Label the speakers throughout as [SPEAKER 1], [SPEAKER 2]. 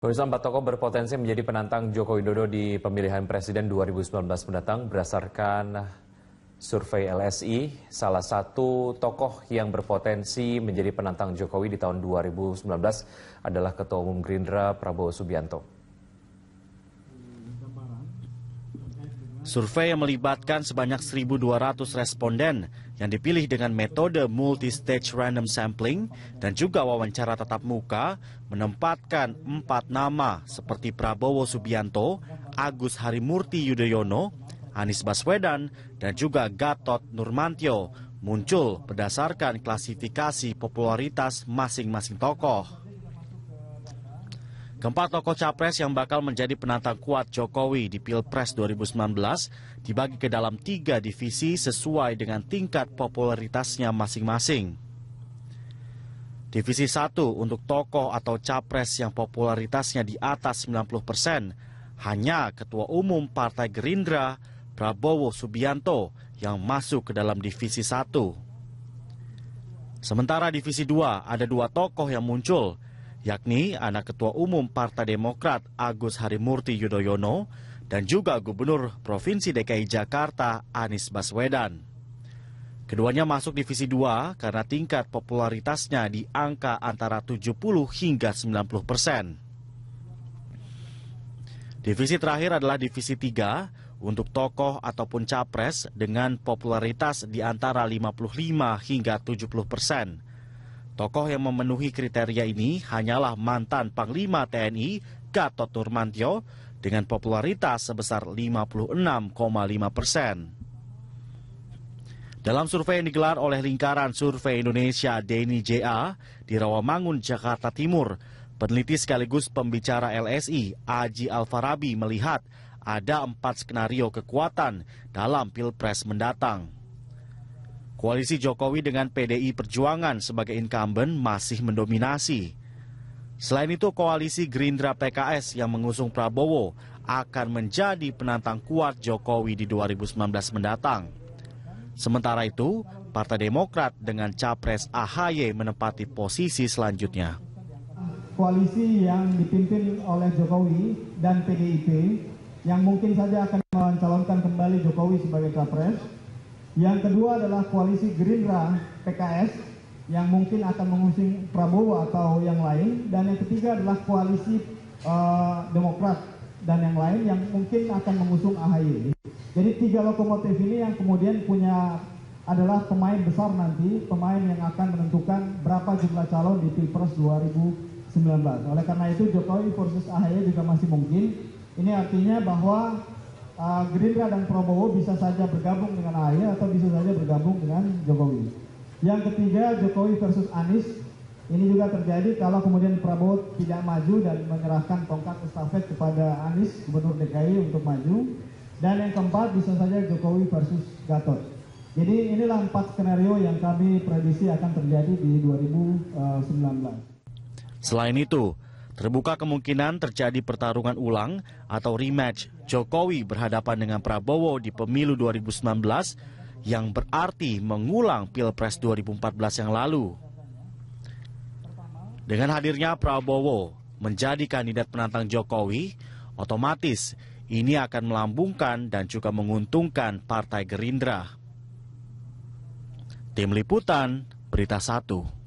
[SPEAKER 1] Pemirsa empat tokoh berpotensi menjadi penantang Joko Widodo di pemilihan presiden 2019 mendatang berdasarkan survei LSI. Salah satu tokoh yang berpotensi menjadi penantang Jokowi di tahun 2019 adalah Ketua Umum Gerindra Prabowo
[SPEAKER 2] Subianto. Survei yang melibatkan sebanyak 1.200 responden yang dipilih dengan metode multi-stage random sampling dan juga wawancara tatap muka menempatkan empat nama seperti Prabowo Subianto, Agus Harimurti Yudhoyono, Anies Baswedan, dan juga Gatot Nurmantio muncul berdasarkan klasifikasi popularitas masing-masing tokoh. Keempat tokoh capres yang bakal menjadi penantang kuat Jokowi di Pilpres 2019 dibagi ke dalam tiga divisi sesuai dengan tingkat popularitasnya masing-masing. Divisi 1 untuk tokoh atau capres yang popularitasnya di atas 90 persen hanya Ketua Umum Partai Gerindra Prabowo Subianto yang masuk ke dalam Divisi 1. Sementara Divisi 2 ada dua tokoh yang muncul, yakni anak Ketua Umum Partai Demokrat Agus Harimurti Yudhoyono dan juga Gubernur Provinsi DKI Jakarta Anies Baswedan. Keduanya masuk divisi 2 karena tingkat popularitasnya di angka antara 70 hingga 90 persen. Divisi terakhir adalah divisi 3 untuk tokoh ataupun capres dengan popularitas di antara 55 hingga 70 persen Tokoh yang memenuhi kriteria ini hanyalah mantan Panglima TNI Gatot Nurmantio dengan popularitas sebesar 56,5 persen. Dalam survei yang digelar oleh lingkaran survei Indonesia Deni JA di Rawamangun, Jakarta Timur, peneliti sekaligus pembicara LSI Aji Alfarabi melihat ada empat skenario kekuatan dalam Pilpres mendatang. Koalisi Jokowi dengan PDI Perjuangan sebagai incumbent masih mendominasi. Selain itu, koalisi Gerindra PKS yang mengusung Prabowo akan menjadi penantang kuat Jokowi di 2019 mendatang. Sementara itu, Partai Demokrat dengan capres AHY menempati posisi selanjutnya.
[SPEAKER 3] Koalisi yang dipimpin oleh Jokowi dan PDIP yang mungkin saja akan mencalonkan kembali Jokowi sebagai capres yang kedua adalah koalisi gerindra pks yang mungkin akan mengusung prabowo atau yang lain dan yang ketiga adalah koalisi eh, demokrat dan yang lain yang mungkin akan mengusung ahy jadi tiga lokomotif ini yang kemudian punya adalah pemain besar nanti, pemain yang akan menentukan berapa jumlah calon di Pilpres 2019. Oleh karena itu Jokowi versus AHY juga masih mungkin. Ini artinya bahwa uh, Gerindra dan Prabowo bisa saja bergabung dengan AHY atau bisa saja bergabung dengan Jokowi. Yang ketiga, Jokowi versus Anies. Ini juga terjadi kalau kemudian Prabowo tidak maju dan menyerahkan tongkat estafet kepada Anies, Gubernur DKI untuk maju. Dan yang keempat bisa saja Jokowi versus Gatot. Jadi inilah empat skenario yang kami prediksi akan terjadi di 2019. Eh,
[SPEAKER 2] Selain itu, Terbuka kemungkinan terjadi pertarungan ulang atau rematch Jokowi berhadapan dengan Prabowo di pemilu 2019 yang berarti mengulang Pilpres 2014 yang lalu. Dengan hadirnya Prabowo menjadi kandidat penantang Jokowi, otomatis ini akan melambungkan dan juga menguntungkan Partai Gerindra. Tim Liputan, Berita 1.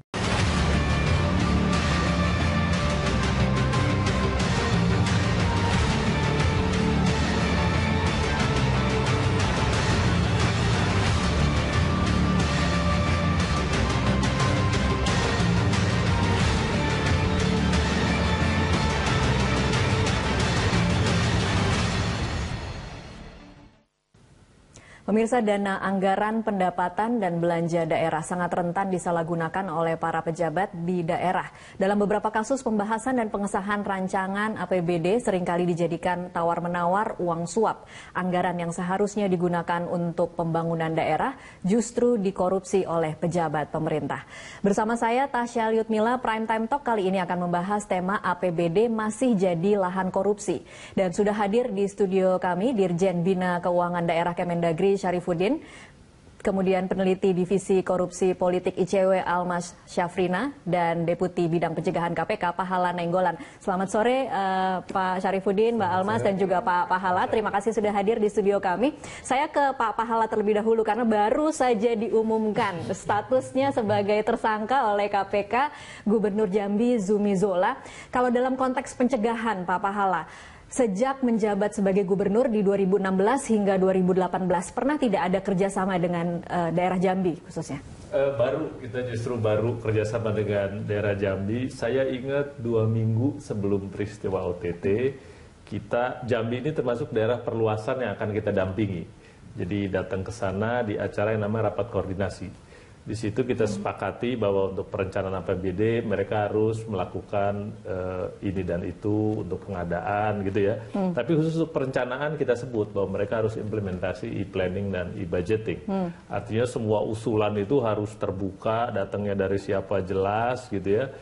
[SPEAKER 4] Pemirsa dana anggaran pendapatan dan belanja daerah sangat rentan disalahgunakan oleh para pejabat di daerah. Dalam beberapa kasus pembahasan dan pengesahan rancangan APBD seringkali dijadikan tawar-menawar uang suap. Anggaran yang seharusnya digunakan untuk pembangunan daerah justru dikorupsi oleh pejabat pemerintah. Bersama saya Tasya Liutmila, Prime Time Talk kali ini akan membahas tema APBD masih jadi lahan korupsi. Dan sudah hadir di studio kami Dirjen Bina Keuangan Daerah Kemendagri Syarifuddin, kemudian peneliti Divisi Korupsi Politik ICW Almas Syafrina dan Deputi Bidang Pencegahan KPK Pahala Nenggolan. Selamat sore uh, Pak Syarifuddin, Mbak Almas dan juga Pak Pahala. Terima kasih sudah hadir di studio kami. Saya ke Pak Pahala terlebih dahulu karena baru saja diumumkan statusnya sebagai tersangka oleh KPK Gubernur Jambi Zumi Zola. Kalau dalam konteks pencegahan Pak Pahala, sejak menjabat sebagai gubernur di 2016 hingga 2018 pernah tidak ada kerjasama dengan uh, daerah Jambi khususnya?
[SPEAKER 1] Uh, baru kita justru baru kerjasama dengan daerah Jambi. Saya ingat dua minggu sebelum peristiwa OTT kita Jambi ini termasuk daerah perluasan yang akan kita dampingi. Jadi datang ke sana di acara yang namanya rapat koordinasi. Di situ kita sepakati bahwa untuk perencanaan APBD mereka harus melakukan uh, ini dan itu untuk pengadaan gitu ya. Hmm. Tapi khusus untuk perencanaan kita sebut bahwa mereka harus implementasi e-planning dan e-budgeting. Hmm. Artinya semua usulan itu harus terbuka, datangnya dari siapa jelas gitu ya.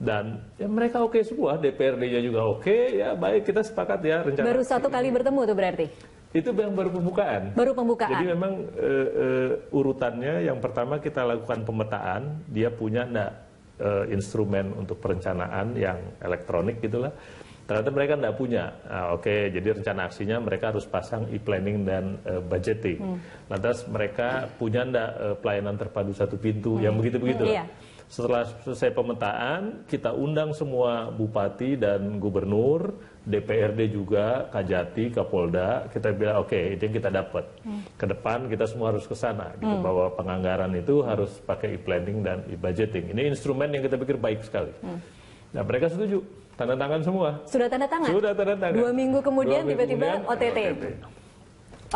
[SPEAKER 1] Dan ya mereka oke okay semua, DPRD-nya juga oke, ya baik kita sepakat ya rencana. Baru satu
[SPEAKER 4] kali bertemu tuh berarti?
[SPEAKER 1] Itu yang baru pembukaan. Baru
[SPEAKER 4] pembukaan. Jadi memang
[SPEAKER 1] e, e, urutannya yang pertama kita lakukan pemetaan, dia punya enggak e, instrumen untuk perencanaan yang elektronik gitulah. Ternyata mereka enggak punya. Nah, Oke, okay, jadi rencana aksinya mereka harus pasang e-planning dan e, budgeting. Hmm. Lantas mereka punya enggak e, pelayanan terpadu satu pintu hmm. yang begitu-begitu. Hmm, iya. Setelah selesai pemetaan, kita undang semua bupati dan gubernur, DPRD juga, Kajati, Kapolda, kita bilang oke okay, itu yang kita dapat. Hmm. Ke depan kita semua harus ke sana gitu hmm. bahwa penganggaran itu harus pakai e-planning dan e-budgeting. Ini instrumen yang kita pikir baik sekali. Hmm. Nah, mereka setuju. Tanda tangan semua.
[SPEAKER 4] Sudah tanda tangan? Sudah tanda tangan. Dua minggu kemudian tiba-tiba OTT. OTT.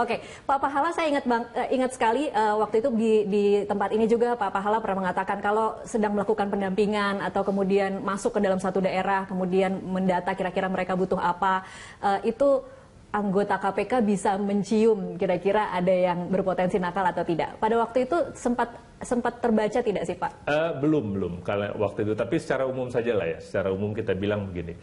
[SPEAKER 4] Oke, okay. Pak Pahala saya ingat bang, eh, ingat sekali uh, waktu itu di, di tempat ini juga Pak Pahala pernah mengatakan kalau sedang melakukan pendampingan atau kemudian masuk ke dalam satu daerah, kemudian mendata kira-kira mereka butuh apa, uh, itu anggota KPK bisa mencium kira-kira ada yang berpotensi nakal atau tidak. Pada waktu itu sempat sempat terbaca tidak sih Pak?
[SPEAKER 1] Uh, belum belum kalau waktu itu, tapi secara umum saja lah ya. Secara umum kita bilang begini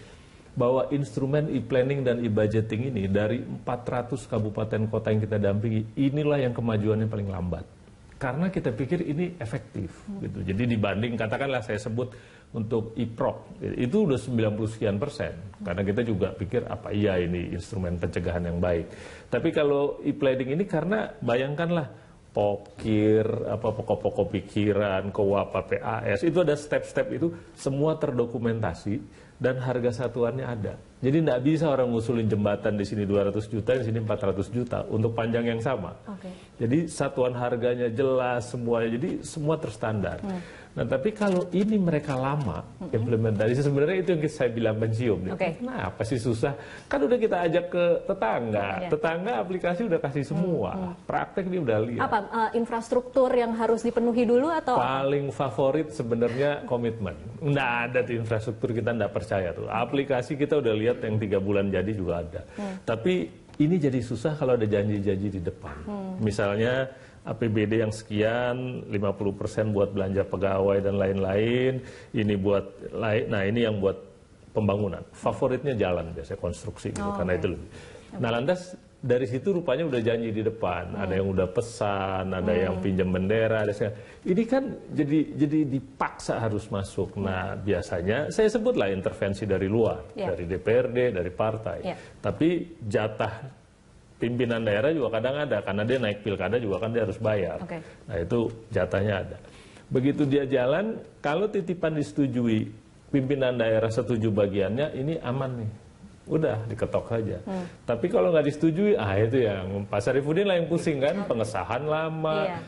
[SPEAKER 1] bahwa instrumen e-planning dan e-budgeting ini dari 400 kabupaten kota yang kita dampingi inilah yang kemajuannya paling lambat karena kita pikir ini efektif hmm. gitu jadi dibanding katakanlah saya sebut untuk e IPROK itu udah 90 sekian persen karena kita juga pikir apa iya ini instrumen pencegahan yang baik tapi kalau e-planning ini karena bayangkanlah pokir, apa pokok-pokok pikiran, kewapa PAS, itu ada step-step itu semua terdokumentasi dan harga satuannya ada. Jadi tidak bisa orang ngusulin jembatan di sini 200 juta, di sini 400 juta untuk panjang yang sama. Okay. Jadi satuan harganya jelas semuanya, jadi semua terstandar. Hmm. Nah tapi kalau ini mereka lama hmm. implementasi, sebenarnya itu yang saya bilang mencium. Ya. Okay. apa sih susah? Kan udah kita ajak ke tetangga, yeah. tetangga aplikasi udah kasih hmm, semua, -hmm. praktek dia udah lihat. Apa
[SPEAKER 4] uh, infrastruktur yang harus dipenuhi dulu atau?
[SPEAKER 1] Paling favorit sebenarnya komitmen. Nggak ada tuh infrastruktur kita nggak percaya percaya tuh. Aplikasi kita udah lihat yang tiga bulan jadi juga ada. Hmm. Tapi ini jadi susah kalau ada janji-janji di depan. Hmm. Misalnya APBD yang sekian, 50% buat belanja pegawai dan lain-lain. Ini buat Nah, ini yang buat pembangunan. Favoritnya jalan biasanya konstruksi gitu oh, karena okay. itu lebih. Nah, lantas dari situ rupanya udah janji di depan, hmm. ada yang udah pesan, ada hmm. yang pinjam bendera, ada segala. Ini kan jadi jadi dipaksa harus masuk. Hmm. Nah biasanya saya sebutlah intervensi dari luar, yeah. dari DPRD, dari partai. Yeah. Tapi jatah pimpinan daerah juga kadang ada, karena dia naik pilkada juga kan dia harus bayar. Okay. Nah itu jatahnya ada. Begitu dia jalan, kalau titipan disetujui, pimpinan daerah setuju bagiannya, ini aman nih udah diketok saja. Hmm. Tapi kalau nggak disetujui, ah itu yang Pak Sarifudin lah yang pusing kan, pengesahan lama, iya.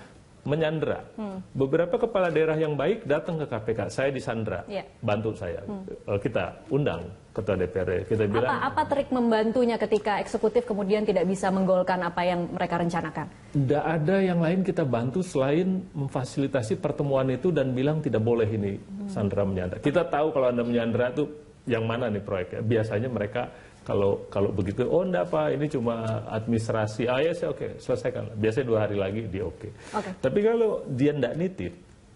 [SPEAKER 1] menyandra. Hmm. Beberapa kepala daerah yang baik datang ke KPK, saya disandra, yeah. bantu saya. Hmm. Eh, kita undang ketua DPR, kita bilang. Apa,
[SPEAKER 4] trik membantunya ketika eksekutif kemudian tidak bisa menggolkan apa yang mereka rencanakan?
[SPEAKER 1] Tidak ada yang lain kita bantu selain memfasilitasi pertemuan itu dan bilang tidak boleh ini hmm. sandra menyandra. Kita tahu kalau Anda menyandra itu yang mana nih proyeknya? Biasanya mereka kalau kalau begitu, oh enggak apa? ini cuma administrasi. Ah ya, yes, oke, okay, selesaikan. Biasanya dua hari lagi dia oke. Okay. Okay. Tapi kalau dia enggak nitip,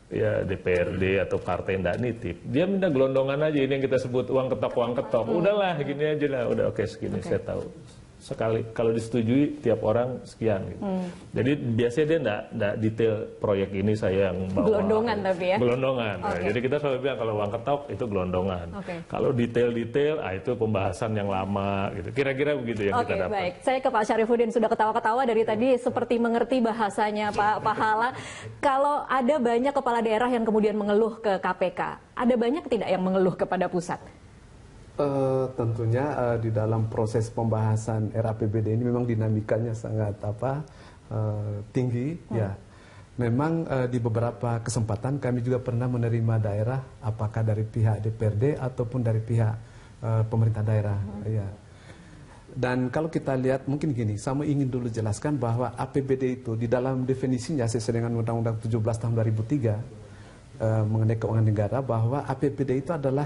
[SPEAKER 1] ya DPRD atau partai enggak nitip, dia minta gelondongan aja ini yang kita sebut uang ketok uang ketok. Udahlah, gini aja lah, udah oke okay, segini okay. saya tahu sekali kalau disetujui tiap orang sekian gitu. Hmm. Jadi biasanya dia enggak, enggak detail proyek ini saya yang bawa. Gelondongan tapi ya. Gelondongan. Okay. Nah, jadi kita selalu bilang kalau uang ketok itu gelondongan. Okay. Kalau detail-detail ah itu pembahasan yang lama gitu. Kira-kira begitu yang okay, kita dapat. baik.
[SPEAKER 4] Saya ke Pak Syarifudin sudah ketawa-ketawa dari iya. tadi seperti mengerti bahasanya Pak iya. Pahala. kalau ada banyak kepala daerah yang kemudian mengeluh ke KPK, ada banyak tidak yang mengeluh kepada pusat?
[SPEAKER 5] Uh, tentunya uh, di dalam proses pembahasan RAPBD ini memang dinamikanya sangat apa uh, tinggi hmm. ya. Memang uh, di beberapa kesempatan kami juga pernah menerima daerah apakah dari pihak DPRD ataupun dari pihak uh, pemerintah daerah hmm. ya. Dan kalau kita lihat mungkin gini, sama ingin dulu jelaskan bahwa APBD itu di dalam definisinya sesuai dengan Undang-Undang 17 tahun 2003 uh, mengenai keuangan negara bahwa APBD itu adalah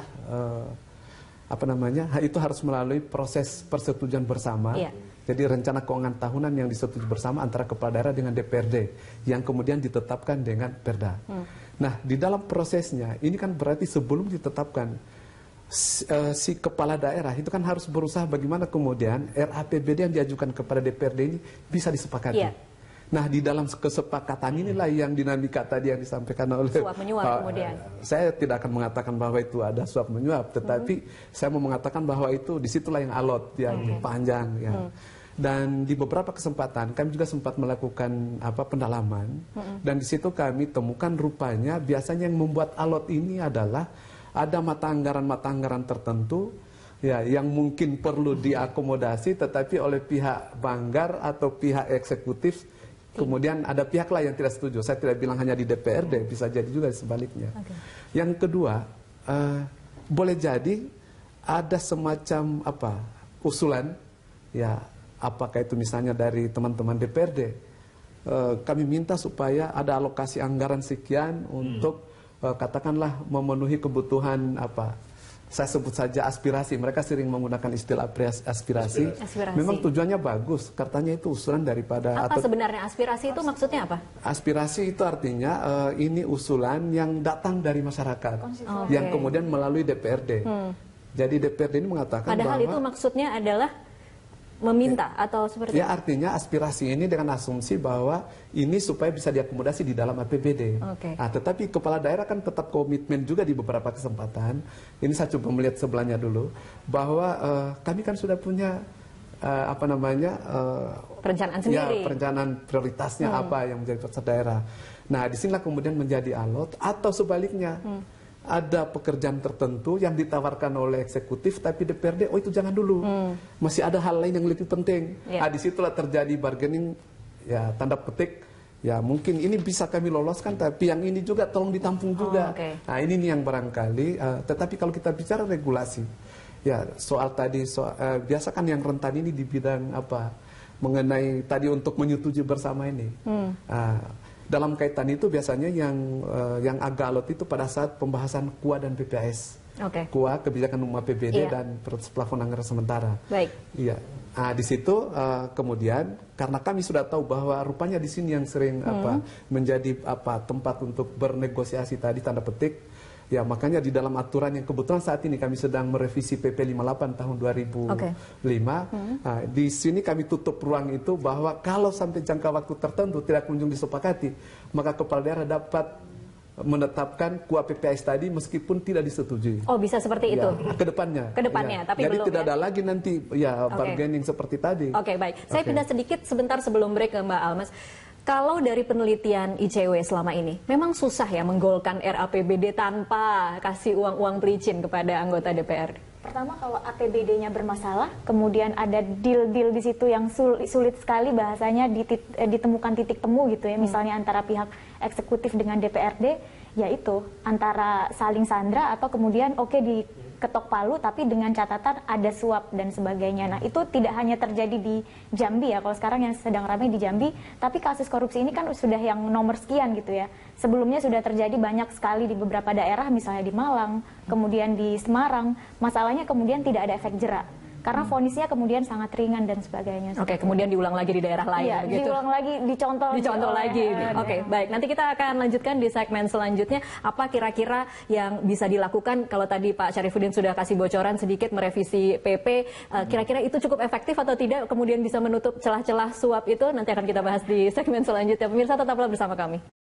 [SPEAKER 5] apa namanya itu harus melalui proses persetujuan bersama. Iya. Jadi rencana keuangan tahunan yang disetujui bersama antara kepala daerah dengan DPRD yang kemudian ditetapkan dengan Perda. Hmm. Nah, di dalam prosesnya ini kan berarti sebelum ditetapkan si, uh, si kepala daerah itu kan harus berusaha bagaimana kemudian RAPBD yang diajukan kepada DPRD ini bisa disepakati. Yeah. Nah, di dalam kesepakatan inilah yang dinamika tadi yang disampaikan oleh suap menyuap uh, kemudian. Eh, saya tidak akan mengatakan bahwa itu ada suap menyuap, tetapi -hmm. saya mau mengatakan bahwa itu disitulah yang alot, yang -hmm. panjang, ya. -hmm. Dan di beberapa kesempatan kami juga sempat melakukan apa pendalaman -hmm. dan di situ kami temukan rupanya biasanya yang membuat alot ini adalah ada mata anggaran-mata anggaran tertentu ya yang mungkin perlu diakomodasi tetapi oleh pihak banggar atau pihak eksekutif Kemudian ada pihak lain yang tidak setuju. Saya tidak bilang hanya di DPRD, bisa jadi juga sebaliknya. Okay. Yang kedua, uh, boleh jadi ada semacam apa usulan, ya apakah itu misalnya dari teman-teman DPRD, uh, eh, kami minta supaya ada alokasi anggaran sekian hmm. untuk uh, katakanlah memenuhi kebutuhan apa saya sebut saja aspirasi. Mereka sering menggunakan istilah aspirasi. aspirasi. Memang tujuannya bagus. Katanya itu usulan daripada apa atau,
[SPEAKER 4] sebenarnya aspirasi itu maksudnya apa?
[SPEAKER 5] Aspirasi itu artinya uh, ini usulan yang datang dari masyarakat, okay. yang kemudian melalui DPRD. Hmm. Jadi DPRD ini mengatakan Padahal bahwa, itu
[SPEAKER 4] maksudnya adalah meminta ya. atau seperti ya, itu?
[SPEAKER 5] artinya aspirasi ini dengan asumsi bahwa ini supaya bisa diakomodasi di dalam APBD. Okay. Nah, tetapi kepala daerah kan tetap komitmen juga di beberapa kesempatan. Ini saya coba melihat sebelahnya dulu bahwa uh, kami kan sudah punya uh, apa namanya uh, perencanaan ya, sendiri. Ya, perencanaan prioritasnya hmm. apa yang menjadi prioritas daerah. Nah, sinilah kemudian menjadi alot atau sebaliknya. Hmm ada pekerjaan tertentu yang ditawarkan oleh eksekutif tapi DPRD oh itu jangan dulu hmm. masih ada hal lain yang lebih penting yeah. nah disitulah terjadi bargaining ya tanda petik ya mungkin ini bisa kami loloskan tapi yang ini juga tolong ditampung oh, juga oh, okay. nah ini nih yang barangkali uh, tetapi kalau kita bicara regulasi ya soal tadi soal, uh, eh, biasa kan yang rentan ini di bidang apa mengenai tadi untuk menyetujui bersama ini hmm. uh, dalam kaitan itu biasanya yang uh, yang agak alot itu pada saat pembahasan KUA dan PPAS. Okay. KUA kebijakan umum APBD yeah. dan plafon anggaran sementara. Baik. Iya. Nah, di situ uh, kemudian karena kami sudah tahu bahwa rupanya di sini yang sering hmm. apa menjadi apa tempat untuk bernegosiasi tadi tanda petik Ya, makanya di dalam aturan yang kebetulan saat ini kami sedang merevisi PP 58 tahun 2005. Okay. Hmm. Nah, di sini kami tutup ruang itu bahwa kalau sampai jangka waktu tertentu tidak kunjung disepakati, maka kepala daerah dapat menetapkan kuap PPS tadi meskipun tidak disetujui.
[SPEAKER 4] Oh, bisa seperti ya, itu. Ya,
[SPEAKER 5] kedepannya. Kedepannya, ya. tapi Jadi belum. Jadi tidak ya? ada lagi nanti ya okay. bargaining seperti tadi. Oke, okay, baik. Saya okay. pindah
[SPEAKER 4] sedikit sebentar sebelum break ke Mbak Almas. Kalau dari penelitian ICW selama ini, memang susah ya menggolkan RAPBD tanpa kasih uang-uang pelicin kepada anggota DPR. Pertama kalau APBD-nya bermasalah, kemudian ada deal-deal di situ yang sulit, sulit sekali bahasanya eh, ditemukan titik temu gitu ya, hmm. misalnya antara pihak eksekutif dengan DPRD, yaitu antara saling sandra atau kemudian oke okay, di ketok palu tapi dengan catatan ada suap dan sebagainya. Nah, itu tidak hanya terjadi di Jambi ya. Kalau sekarang yang sedang ramai di Jambi, tapi kasus korupsi ini kan sudah yang nomor sekian gitu ya. Sebelumnya sudah terjadi banyak sekali di beberapa daerah misalnya di Malang, kemudian di Semarang. Masalahnya kemudian tidak ada efek jerak karena hmm. vonisnya hmm. kemudian sangat ringan dan sebagainya. Oke, okay, kemudian diulang lagi di daerah lain. Iya, gitu. diulang lagi, dicontoh. Dicontoh oh, lagi. Iya, gitu. iya. Oke, okay, baik. Nanti kita akan lanjutkan di segmen selanjutnya apa kira-kira yang bisa dilakukan kalau tadi Pak Syarifuddin sudah kasih bocoran sedikit merevisi PP, eh, hmm. kira-kira hmm. itu cukup efektif atau tidak? Kemudian bisa menutup celah-celah suap itu nanti akan kita bahas di segmen selanjutnya. Pemirsa tetaplah bersama kami.